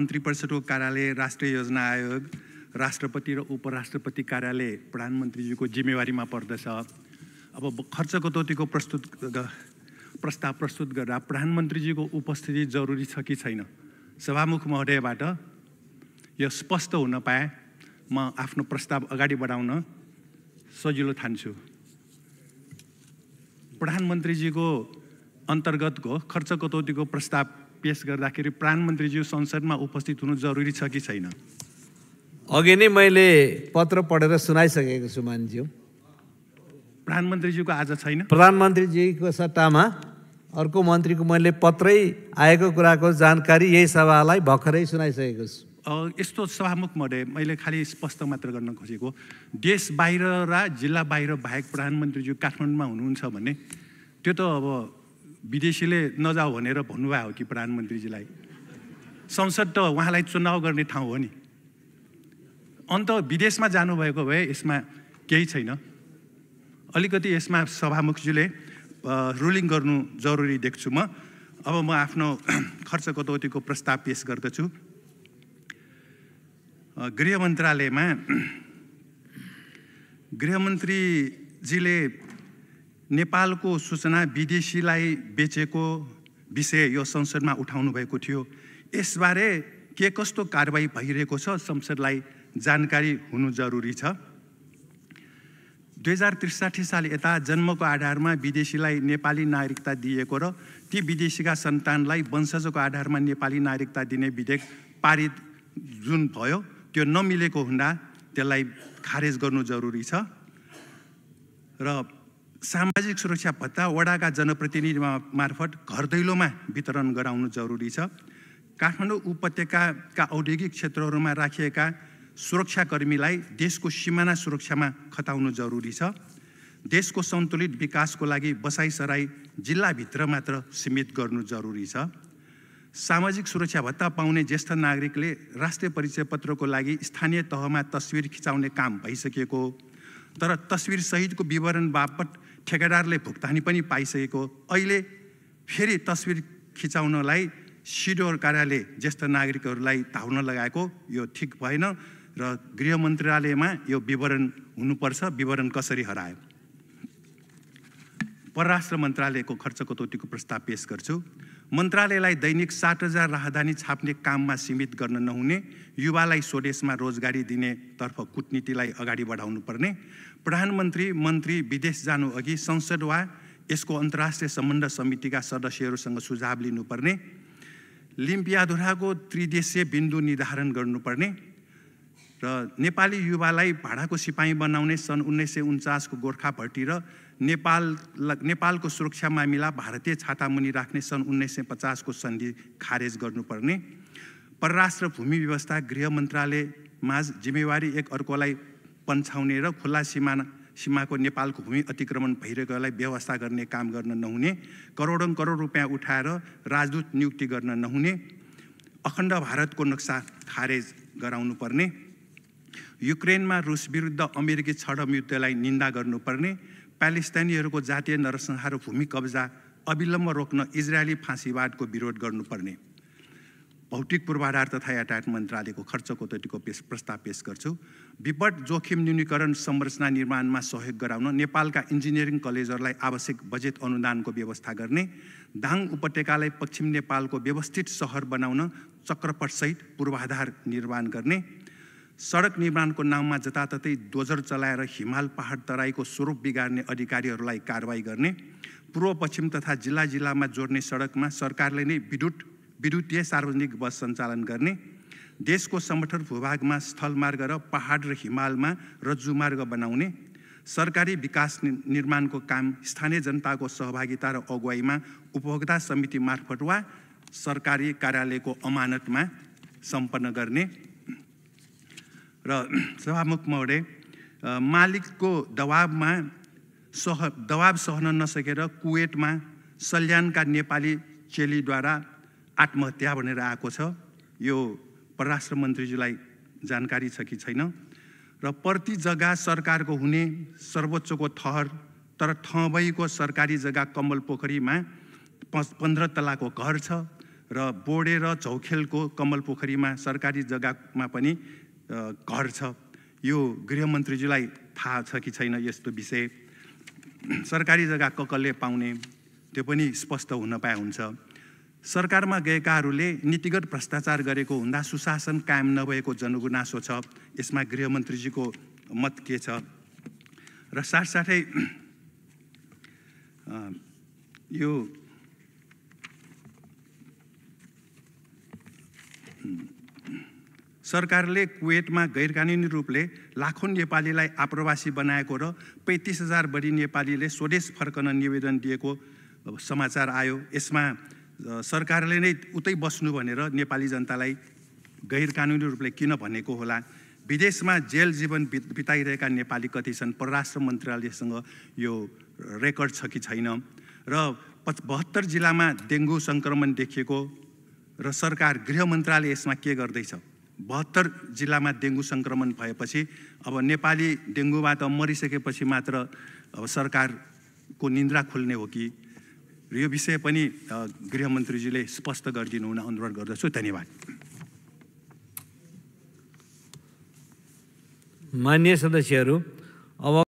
मन्त्री परिषदको कार्यालय राष्ट्रिय योजना आयोग राष्ट्रपति र उपराष्ट्रपति कार्यालय प्रधानमन्त्रीजीको जिम्मेवारीमा पर्दछ अब खर्च कटौतीको प्रस्तुत प्रस्ताव प्रस्तुत गर्दा प्रधानमन्त्रीजीको उपस्थिति जरुरी छ कि छैन सभामुख महोदयबाट यो स्पष्ट हुन पाए म आफ्नो प्रस्ताव अगाडि बढाउन सजिलो ठान्छु प्रधानमन्त्रीजीको अन्तर्गतको खर्च कटौतीको प्रस्ताव पेस गर्दाखेरि प्रधानमन्त्रीज्यू संसदमा उपस्थित हुनु जरुरी छ कि छैन अघि नै मैले पत्र पढेर सुनाइसकेको छु मान्ज्यू प्रधानमन्त्रीज्यूको आज छैन प्रधानमन्त्रीजीको सट्टामा अर्को मन्त्रीको मैले पत्रै आएको कुराको जानकारी यही सभालाई भर्खरै सुनाइसकेको छु यस्तो सभामुख महोदय मैले खालि स्पष्ट मात्र गर्न खोजेको देश बाहिर र जिल्ला बाहिर बाहेक प्रधानमन्त्रीज्यू काठमाडौँमा हुनुहुन्छ भने त्यो त अब विदेशीले नजाऊ भनेर भन्नुभएको हो कि प्रधानमन्त्रीजीलाई संसद त उहाँलाई चुनाव गर्ने ठाउँ हो नि अन्त विदेशमा जानुभएको भए यसमा केही छैन अलिकति यसमा सभामुखजीले रुलिङ गर्नु जरुरी देख्छु म अब म आफ्नो खर्च कटौतीको प्रस्ताव पेस गर्दछु गृह मन्त्रालयमा गृहमन्त्रीजीले नेपालको सूचना विदेशीलाई बेचेको विषय यो संसदमा उठाउनु भएको थियो यसबारे के कस्तो कारवाही भइरहेको छ संसदलाई जानकारी हुनु जरुरी छ दुई हजार त्रिसाठी साल यता जन्मको आधारमा विदेशीलाई नेपाली नागरिकता दिएको र ती विदेशीका सन्तानलाई वंशजको आधारमा नेपाली नागरिकता दिने विधेयक पारित जुन भयो त्यो नमिलेको हुँदा त्यसलाई खारेज गर्नु जरुरी छ र सामाजिक सुरक्षा भत्ता वडाका जनप्रतिनिधि मार्फत घर दैलोमा वितरण गराउनु जरुरी छ काठमाडौँ उपत्यकाका औद्योगिक क्षेत्रहरूमा राखिएका सुरक्षाकर्मीलाई देशको सिमाना सुरक्षामा खताउनु जरुरी छ देशको सन्तुलित विकासको लागि बसाइसराई जिल्लाभित्र मात्र सीमित गर्नु जरुरी छ सामाजिक सुरक्षा भत्ता पाउने ज्येष्ठ नागरिकले राष्ट्रिय परिचय पत्रको लागि स्थानीय तहमा तस्विर खिचाउने काम भइसकेको तर सहितको विवरण बापत ठेकेदारले भुक्तानी पनि पाइसकेको अहिले फेरि तस्विर खिचाउनलाई सिडोर कार्यालय ज्येष्ठ नागरिकहरूलाई धाउन लगाएको यो ठिक भएन र गृह मन्त्रालयमा यो विवरण हुनुपर्छ विवरण कसरी हरायो परराष्ट्र मन्त्रालयको खर्च कटौतीको प्रस्ताव पेस गर्छु मन्त्रालयलाई दैनिक सात हजार राहदानी छाप्ने काममा सीमित गर्न नहुने युवालाई स्वदेशमा रोजगारी दिनेतर्फ कुटनीतिलाई अगाडि बढाउनु पर्ने प्रधानमन्त्री मन्त्री विदेश जानु अघि संसद वा यसको अन्तर्राष्ट्रिय सम्बन्ध समितिका सदस्यहरूसँग सुझाव लिनुपर्ने लिम्पियाधुराको त्रिदेशीय बिन्दु निर्धारण गर्नुपर्ने र नेपाली युवालाई भाडाको सिपाही बनाउने सन् उन्नाइस सय उन्चासको गोर्खा भट्टी र नेपाल नेपालको सुरक्षा मामिला भारतीय छातामुनि राख्ने सन् उन्नाइस सय पचासको सन्धि खारेज गर्नुपर्ने परराष्ट्र भूमि व्यवस्था गृह मन्त्रालय माझ जिम्मेवारी एक अर्कोलाई पन्छाउने र खुल्ला सिमाना सीमाको नेपालको भूमि अतिक्रमण भइरहेकोलाई व्यवस्था गर्ने काम गर्न नहुने करोडौँ करोड रुपियाँ उठाएर राजदूत नियुक्ति गर्न नहुने अखण्ड भारतको नक्सा खारेज गराउनुपर्ने युक्रेनमा रुस विरुद्ध अमेरिकी छडम युद्धलाई निन्दा गर्नुपर्ने प्यालेस्तानीहरूको जातीय नरसंहार भूमि कब्जा अविलम्ब रोक्न इजरायली फाँसीवादको विरोध गर्नुपर्ने भौतिक पूर्वाधार तथा यातायात मन्त्रालयको खर्चको तोटीको पेस प्रस्ताव पेस गर्छु विपट जोखिम न्यूनीकरण संरचना निर्माणमा सहयोग गराउन नेपालका इन्जिनियरिङ कलेजहरूलाई आवश्यक बजेट अनुदानको व्यवस्था गर्ने दाङ उपत्यकालाई पश्चिम नेपालको व्यवस्थित सहर बनाउन चक्रपटसहित पूर्वाधार निर्माण गर्ने सडक निर्माणको नाममा जताततै डोजर चलाएर हिमाल पहाड तराईको स्वरूप बिगार्ने अधिकारीहरूलाई कारवाही गर्ने पूर्व पश्चिम तथा जिल्ला जिल्लामा जोड्ने सडकमा सरकारले नै विद्युत विद्युतीय सार्वजनिक बस सञ्चालन गर्ने देशको समर्थन भूभागमा स्थलमार्ग र पहाड र हिमालमा रज्जुमार्ग बनाउने सरकारी विकास निर्माणको काम स्थानीय जनताको सहभागिता र अगुवाईमा उपभोक्ता समिति मार्फत वा सरकारी कार्यालयको अमानतमा सम्पन्न गर्ने र सभामुख मौर्य मालिकको दबाबमा सह दबाब सहन नसकेर कुवेतमा सल्यानका नेपाली चेलीद्वारा आत्महत्या भनेर आएको छ यो परराष्ट्र मन्त्रीजीलाई जानकारी छ कि छैन र प्रति जग्गा सरकारको हुने सर्वोच्चको थहर तर ठभईको सरकारी जग्गा कम्बल पोखरीमा पन्ध्र तलाको घर छ र बोडे र चौखेलको कम्बल पोखरीमा सरकारी जग्गामा पनि घर छ यो गृहमन्त्रीजीलाई थाहा छ कि छैन यस्तो विषय सरकारी जग्गा कसले पाउने त्यो पनि स्पष्ट हुन पाए हुन्छ सरकारमा गएकाहरूले नीतिगत भ्रष्टाचार गरेको हुँदा सुशासन कायम नभएको जनगुनासो छ यसमा गृहमन्त्रीजीको मत के छ र साथसाथै यो सरकारले कुवेतमा गैरकानुनी रूपले लाखौँ नेपालीलाई आप्रवासी बनाएको र पैँतिस हजार बढी नेपालीले स्वदेश फर्कन निवेदन दिएको समाचार आयो यसमा सरकारले नै उतै बस्नु भनेर नेपाली जनतालाई गैरकानुनी रूपले किन भनेको होला विदेशमा जेल जीवन बिताइरहेका नेपाली कति छन् परराष्ट्र मन्त्रालयसँग यो रेकर्ड छ कि छैन र पच बहत्तर जिल्लामा डेङ्गु सङ्क्रमण देखिएको र सरकार गृह मन्त्रालय यसमा के गर्दैछ बहत्तर जिल्लामा डेङ्गु सङ्क्रमण भएपछि अब नेपाली डेङ्गुबाट मरिसकेपछि मात्र अब सरकारको निन्द्रा खुल्ने हो कि यो विषय पनि गृहमन्त्रीजीले स्पष्ट गरिदिनु हुन अनुरोध गर्दछु धन्यवाद मान्य सदस्यहरू अब